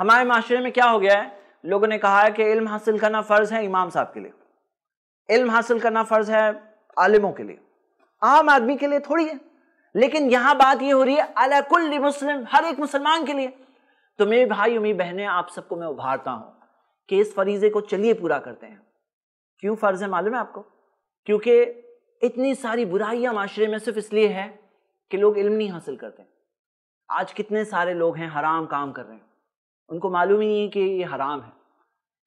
हमारे माशरे में क्या हो गया है लोगों ने कहा है कि इल्म हासिल करना फ़र्ज़ है इमाम साहब के लिए इल्म हासिल करना फ़र्ज़ है आलिमों के लिए आम आदमी के लिए थोड़ी है लेकिन यहाँ बात ये हो रही है अलाकुल्ल मुस्लिम हर एक मुसलमान के लिए तो मेरे भाई उम्मीद बहनें आप सबको मैं उभारता हूँ कि इस फरीज़े को चलिए पूरा करते हैं क्यों फ़र्ज़ है मालूम है आपको क्योंकि इतनी सारी बुराइयाँ माशरे में सिर्फ इसलिए है कि लोग इल्म नहीं हासिल करते आज कितने सारे लोग हैं हराम काम कर रहे हैं उनको मालूम ही नहीं है कि ये हराम है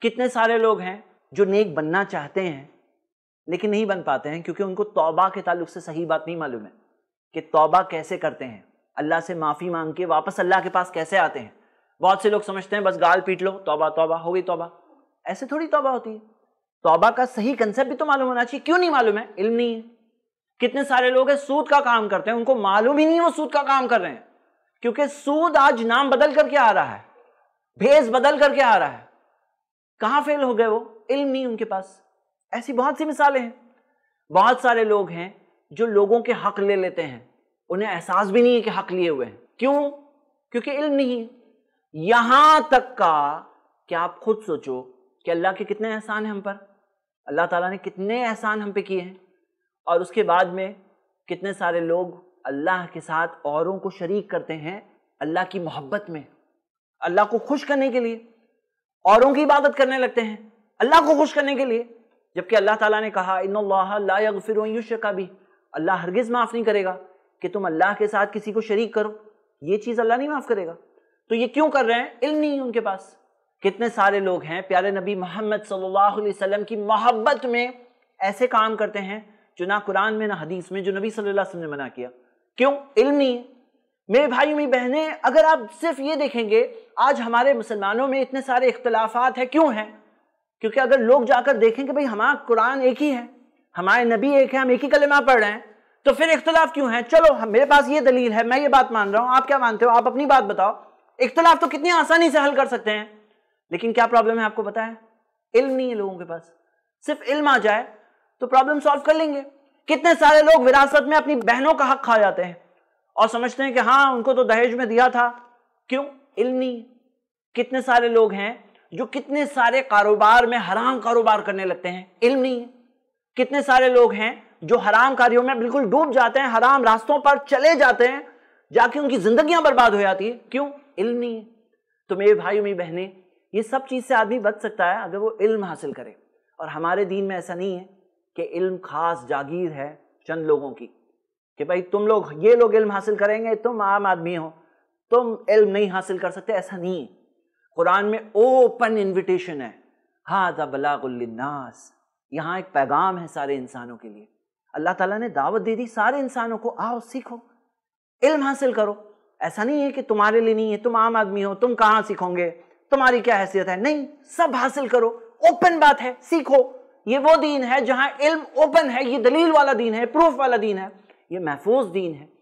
कितने सारे लोग हैं जो नेक बनना चाहते हैं लेकिन नहीं बन पाते हैं क्योंकि उनको तौबा के ताल्लुक से सही बात नहीं मालूम है कि तौबा कैसे करते हैं अल्लाह से माफ़ी मांग के वापस अल्लाह के पास कैसे आते हैं बहुत से लोग समझते हैं बस गाल पीट लो तौबा तौबा हो गई तौबा ऐसे थोड़ी तौबा होती है तौबा का सही कंसेप्ट भी तो मालूम होना चाहिए क्यों नहीं मालूम है इल्म नहीं है कितने सारे लोग हैं सूद का काम करते हैं उनको मालूम ही नहीं वो सूद का काम कर रहे हैं क्योंकि सूद आज नाम बदल करके आ रहा है भेस बदल करके आ रहा है कहाँ फेल हो गए वो इल्म नहीं उनके पास ऐसी बहुत सी मिसालें हैं बहुत सारे लोग हैं जो लोगों के हक ले लेते हैं उन्हें एहसास भी नहीं है कि हक लिए हुए हैं क्यों क्योंकि इल्म नहीं यहां तक का कि आप खुद सोचो कि अल्लाह के कितने एहसान हैं हम पर अल्लाह ताला ने कितने एहसान हम पे किए हैं और उसके बाद में कितने सारे लोग अल्लाह के साथ औरों को शरीक करते हैं अल्लाह की मोहब्बत में अल्लाह को खुश करने के लिए औरों की इबादत करने लगते हैं अल्लाह को खुश करने के लिए जबकि अल्लाह ताला ने कहा इन फिर का भी अल्लाह हरगिज़ माफ़ नहीं करेगा कि तुम अल्लाह के साथ किसी को शरीक करो ये चीज़ अल्लाह नहीं माफ़ करेगा तो ये क्यों कर रहे हैं इल नहीं उनके पास कितने सारे लोग हैं प्यारे नबी मोहम्मद सल्लाम की मोहब्बत में ऐसे काम करते हैं जो ना कुरान में ना हदीस में जो नबी सल्लल्लाहु अलैहि वसल्लम ने मना किया क्यों इल्म नहीं है मेरे भाइयों मेरी बहनें अगर आप सिर्फ ये देखेंगे आज हमारे मुसलमानों में इतने सारे इख्तलाफात हैं क्यों हैं क्योंकि अगर लोग जाकर देखें कि भाई हमारा कुरान एक ही है हमारे नबी एक है हम एक ही कलमा पढ़ रहे हैं तो फिर इख्तलाफ क्यों है चलो मेरे पास ये दलील है मैं ये बात मान रहा हूँ आप क्या मानते हो आप अपनी बात बताओ इख्तलाफ तो कितनी आसानी से हल कर सकते हैं लेकिन क्या प्रॉब्लम है आपको पता है इल्म नहीं है लोगों के पास सिर्फ इल्म आ जाए तो प्रॉब्लम सॉल्व कर लेंगे कितने सारे लोग विरासत में अपनी बहनों का हक खा जाते हैं और समझते हैं कि हाँ उनको तो दहेज में दिया था क्यों इल्म नहीं कितने सारे लोग हैं जो कितने सारे कारोबार में हराम कारोबार करने लगते हैं इल्म नहीं है कितने सारे लोग हैं जो हराम कार्यों में बिल्कुल डूब जाते हैं हराम रास्तों पर चले जाते हैं जाके उनकी जिंदगियां बर्बाद हो जाती है क्यों इल्म नहीं है तो मेरे भाई मेरी बहनें ये सब चीज़ से आदमी बच सकता है अगर वो इल्म हासिल करे और हमारे दीन में ऐसा नहीं है कि इल्म खास जागीर है चंद लोगों की कि भाई तुम लोग ये लोग इल्म हासिल करेंगे तुम आम आदमी हो तुम इल्म नहीं हासिल कर सकते ऐसा नहीं कुरान में ओपन इन्विटेशन है हाजा बलागुल्नास यहाँ एक पैगाम है सारे इंसानों के लिए अल्लाह ताला ने दावत दे दी सारे इंसानों को आओ सीखो इल्म हासिल करो ऐसा नहीं है कि तुम्हारे लिए नहीं है तुम आम आदमी हो तुम कहाँ सीखोगे तुम्हारी क्या हैसियत है नहीं सब हासिल करो ओपन बात है सीखो ये वो दीन है जहाँ इल्म ओपन है ये दलील वाला दीन है प्रूफ वाला दीन है ये महफूज दीन है